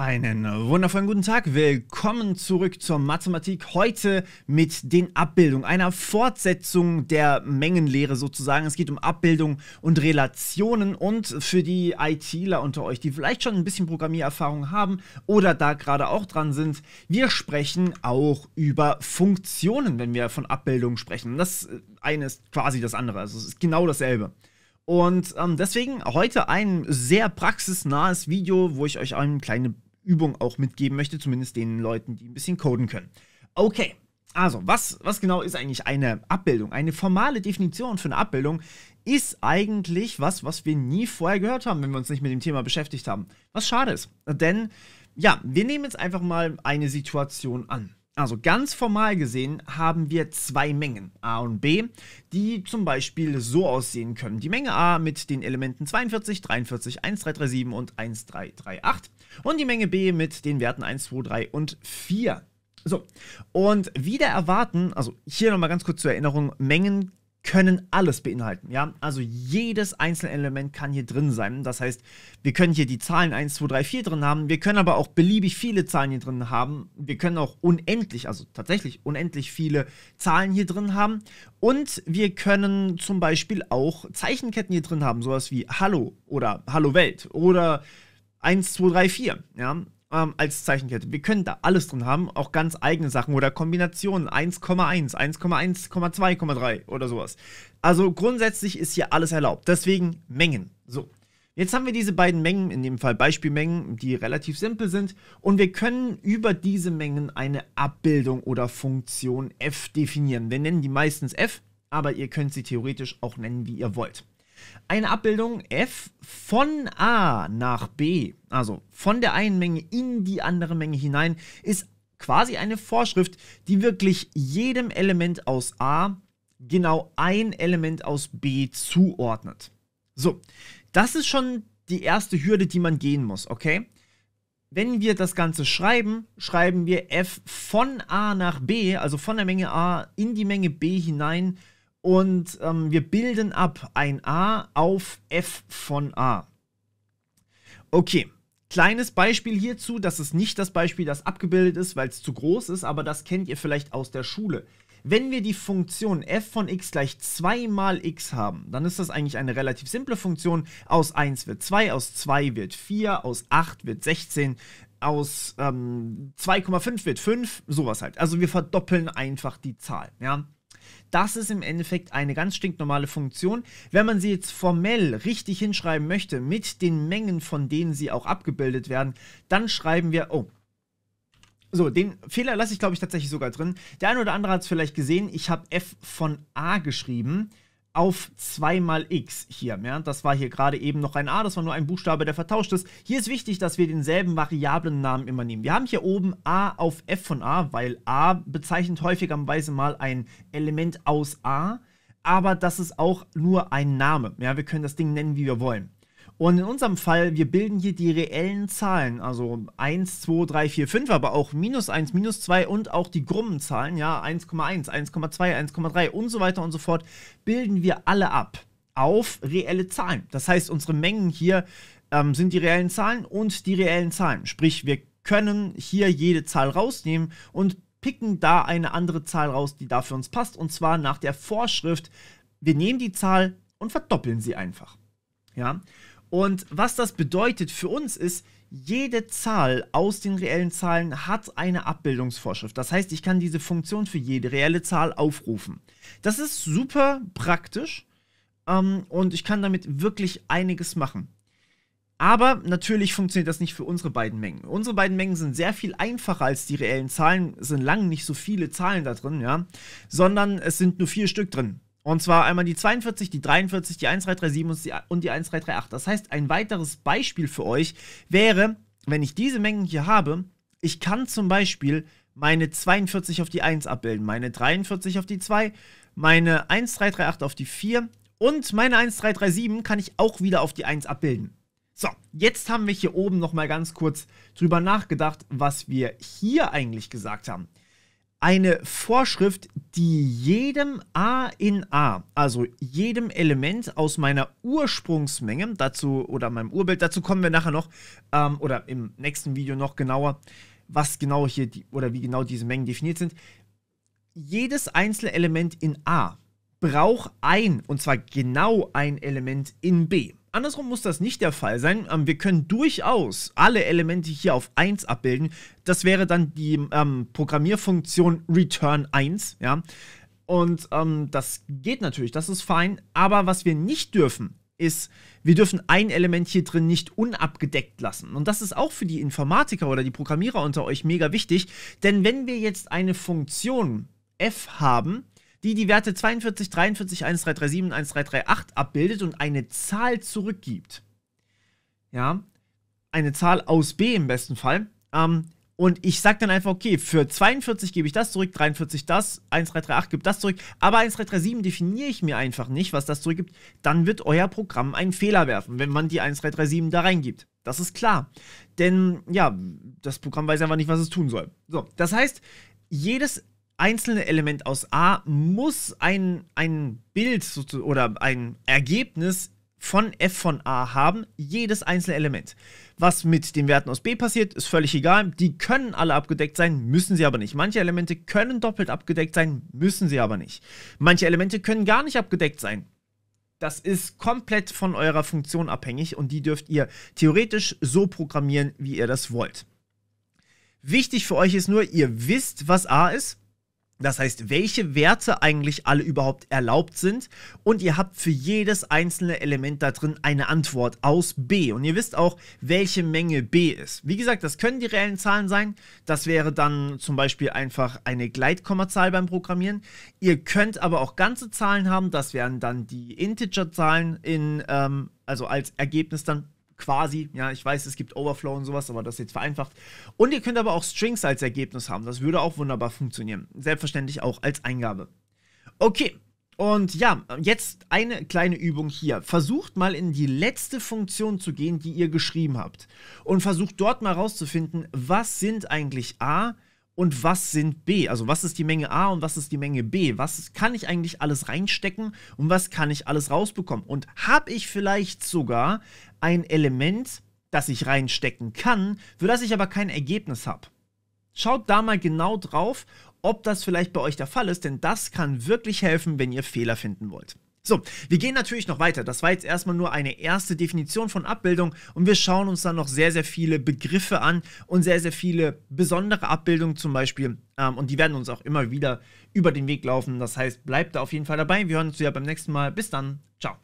Einen wundervollen guten Tag, willkommen zurück zur Mathematik. Heute mit den Abbildungen, einer Fortsetzung der Mengenlehre sozusagen. Es geht um Abbildung und Relationen und für die ITler unter euch, die vielleicht schon ein bisschen Programmiererfahrung haben oder da gerade auch dran sind, wir sprechen auch über Funktionen, wenn wir von Abbildungen sprechen. Das äh, eine ist quasi das andere, also es ist genau dasselbe. Und ähm, deswegen heute ein sehr praxisnahes Video, wo ich euch eine kleine Übung auch mitgeben möchte, zumindest den Leuten, die ein bisschen coden können. Okay, also was, was genau ist eigentlich eine Abbildung? Eine formale Definition für eine Abbildung ist eigentlich was, was wir nie vorher gehört haben, wenn wir uns nicht mit dem Thema beschäftigt haben. Was schade ist, denn ja, wir nehmen jetzt einfach mal eine Situation an. Also ganz formal gesehen haben wir zwei Mengen, A und B, die zum Beispiel so aussehen können. Die Menge A mit den Elementen 42, 43, 1337 und 1338 und die Menge B mit den Werten 1, 2, 3 und 4. So, und wieder erwarten, also hier nochmal ganz kurz zur Erinnerung, Mengen können alles beinhalten. Ja? Also jedes einzelne Element kann hier drin sein. Das heißt, wir können hier die Zahlen 1, 2, 3, 4 drin haben. Wir können aber auch beliebig viele Zahlen hier drin haben. Wir können auch unendlich, also tatsächlich unendlich viele Zahlen hier drin haben. Und wir können zum Beispiel auch Zeichenketten hier drin haben. Sowas wie Hallo oder Hallo Welt oder 1, 2, 3, 4. Ja? ähm, als Zeichenkette. Wir können da alles drin haben, auch ganz eigene Sachen oder Kombinationen 1,1, 1,1, 2,3 oder sowas. Also grundsätzlich ist hier alles erlaubt. Deswegen Mengen. So. Jetzt haben wir diese beiden Mengen, in dem Fall Beispielmengen, die relativ simpel sind und wir können über diese Mengen eine Abbildung oder Funktion f definieren. Wir nennen die meistens f, aber ihr könnt sie theoretisch auch nennen, wie ihr wollt eine Abbildung f von a nach b, also von der einen Menge in die andere Menge hinein, ist quasi eine Vorschrift, die wirklich jedem Element aus a genau ein Element aus b zuordnet. So, das ist schon die erste Hürde, die man gehen muss, okay? Wenn wir das Ganze schreiben, schreiben wir f von a nach b, also von der Menge a in die Menge b hinein, und ähm, wir bilden ab ein a auf f von a. Okay, kleines Beispiel hierzu, das ist nicht das Beispiel, das abgebildet ist, weil es zu groß ist, aber das kennt ihr vielleicht aus der Schule. Wenn wir die Funktion f von x gleich 2 mal x haben, dann ist das eigentlich eine relativ simple Funktion. Aus 1 wird 2, aus 2 wird 4, aus 8 wird 16, aus ähm, 2,5 wird 5, sowas halt. Also wir verdoppeln einfach die Zahl, ja. Das ist im Endeffekt eine ganz stinknormale Funktion. Wenn man sie jetzt formell richtig hinschreiben möchte, mit den Mengen, von denen sie auch abgebildet werden, dann schreiben wir, oh, so, den Fehler lasse ich, glaube ich, tatsächlich sogar drin. Der eine oder andere hat es vielleicht gesehen. Ich habe f von a geschrieben auf zweimal x hier. Ja? Das war hier gerade eben noch ein a, das war nur ein Buchstabe, der vertauscht ist. Hier ist wichtig, dass wir denselben variablen Namen immer nehmen. Wir haben hier oben a auf f von a, weil a bezeichnet häufigerweise mal ein Element aus a, aber das ist auch nur ein Name. Ja? Wir können das Ding nennen, wie wir wollen. Und in unserem Fall, wir bilden hier die reellen Zahlen, also 1, 2, 3, 4, 5, aber auch minus 1, minus 2 und auch die krummen Zahlen, ja, 1,1, 1,2, 1,3 und so weiter und so fort, bilden wir alle ab auf reelle Zahlen. Das heißt, unsere Mengen hier ähm, sind die reellen Zahlen und die reellen Zahlen. Sprich, wir können hier jede Zahl rausnehmen und picken da eine andere Zahl raus, die da für uns passt. Und zwar nach der Vorschrift, wir nehmen die Zahl und verdoppeln sie einfach. Ja, und was das bedeutet für uns ist, jede Zahl aus den reellen Zahlen hat eine Abbildungsvorschrift. Das heißt, ich kann diese Funktion für jede reelle Zahl aufrufen. Das ist super praktisch ähm, und ich kann damit wirklich einiges machen. Aber natürlich funktioniert das nicht für unsere beiden Mengen. Unsere beiden Mengen sind sehr viel einfacher als die reellen Zahlen, sind lang nicht so viele Zahlen da drin, ja, sondern es sind nur vier Stück drin. Und zwar einmal die 42, die 43, die 1337 und die 1338. Das heißt, ein weiteres Beispiel für euch wäre, wenn ich diese Mengen hier habe, ich kann zum Beispiel meine 42 auf die 1 abbilden, meine 43 auf die 2, meine 1338 auf die 4 und meine 1337 kann ich auch wieder auf die 1 abbilden. So, jetzt haben wir hier oben nochmal ganz kurz drüber nachgedacht, was wir hier eigentlich gesagt haben eine Vorschrift, die jedem A in A, also jedem Element aus meiner Ursprungsmenge dazu oder meinem Urbild, dazu kommen wir nachher noch ähm, oder im nächsten Video noch genauer, was genau hier die, oder wie genau diese Mengen definiert sind. Jedes einzelne Element in A braucht ein, und zwar genau ein Element in B. Andersrum muss das nicht der Fall sein. Ähm, wir können durchaus alle Elemente hier auf 1 abbilden. Das wäre dann die ähm, Programmierfunktion return 1. Ja? Und ähm, das geht natürlich, das ist fein. Aber was wir nicht dürfen, ist, wir dürfen ein Element hier drin nicht unabgedeckt lassen. Und das ist auch für die Informatiker oder die Programmierer unter euch mega wichtig. Denn wenn wir jetzt eine Funktion f haben, die die Werte 42, 43, 1337 und 1338 abbildet und eine Zahl zurückgibt. Ja, eine Zahl aus B im besten Fall. Ähm, und ich sage dann einfach, okay, für 42 gebe ich das zurück, 43 das, 1338 gibt das zurück, aber 1337 definiere ich mir einfach nicht, was das zurückgibt, dann wird euer Programm einen Fehler werfen, wenn man die 1337 da reingibt. Das ist klar. Denn ja, das Programm weiß einfach nicht, was es tun soll. So, das heißt, jedes einzelne Element aus A muss ein, ein Bild oder ein Ergebnis von f von a haben, jedes einzelne Element. Was mit den Werten aus b passiert, ist völlig egal. Die können alle abgedeckt sein, müssen sie aber nicht. Manche Elemente können doppelt abgedeckt sein, müssen sie aber nicht. Manche Elemente können gar nicht abgedeckt sein. Das ist komplett von eurer Funktion abhängig und die dürft ihr theoretisch so programmieren, wie ihr das wollt. Wichtig für euch ist nur, ihr wisst, was a ist das heißt, welche Werte eigentlich alle überhaupt erlaubt sind. Und ihr habt für jedes einzelne Element da drin eine Antwort aus B. Und ihr wisst auch, welche Menge B ist. Wie gesagt, das können die reellen Zahlen sein. Das wäre dann zum Beispiel einfach eine Gleitkommazahl beim Programmieren. Ihr könnt aber auch ganze Zahlen haben. Das wären dann die Integerzahlen in, ähm, also als Ergebnis dann quasi. Ja, ich weiß, es gibt Overflow und sowas, aber das ist jetzt vereinfacht. Und ihr könnt aber auch Strings als Ergebnis haben. Das würde auch wunderbar funktionieren. Selbstverständlich auch als Eingabe. Okay. Und ja, jetzt eine kleine Übung hier. Versucht mal in die letzte Funktion zu gehen, die ihr geschrieben habt. Und versucht dort mal rauszufinden, was sind eigentlich A, und was sind B? Also was ist die Menge A und was ist die Menge B? Was kann ich eigentlich alles reinstecken und was kann ich alles rausbekommen? Und habe ich vielleicht sogar ein Element, das ich reinstecken kann, für das ich aber kein Ergebnis habe? Schaut da mal genau drauf, ob das vielleicht bei euch der Fall ist, denn das kann wirklich helfen, wenn ihr Fehler finden wollt. So, wir gehen natürlich noch weiter. Das war jetzt erstmal nur eine erste Definition von Abbildung und wir schauen uns dann noch sehr, sehr viele Begriffe an und sehr, sehr viele besondere Abbildungen zum Beispiel. Ähm, und die werden uns auch immer wieder über den Weg laufen. Das heißt, bleibt da auf jeden Fall dabei. Wir hören uns ja beim nächsten Mal. Bis dann. Ciao.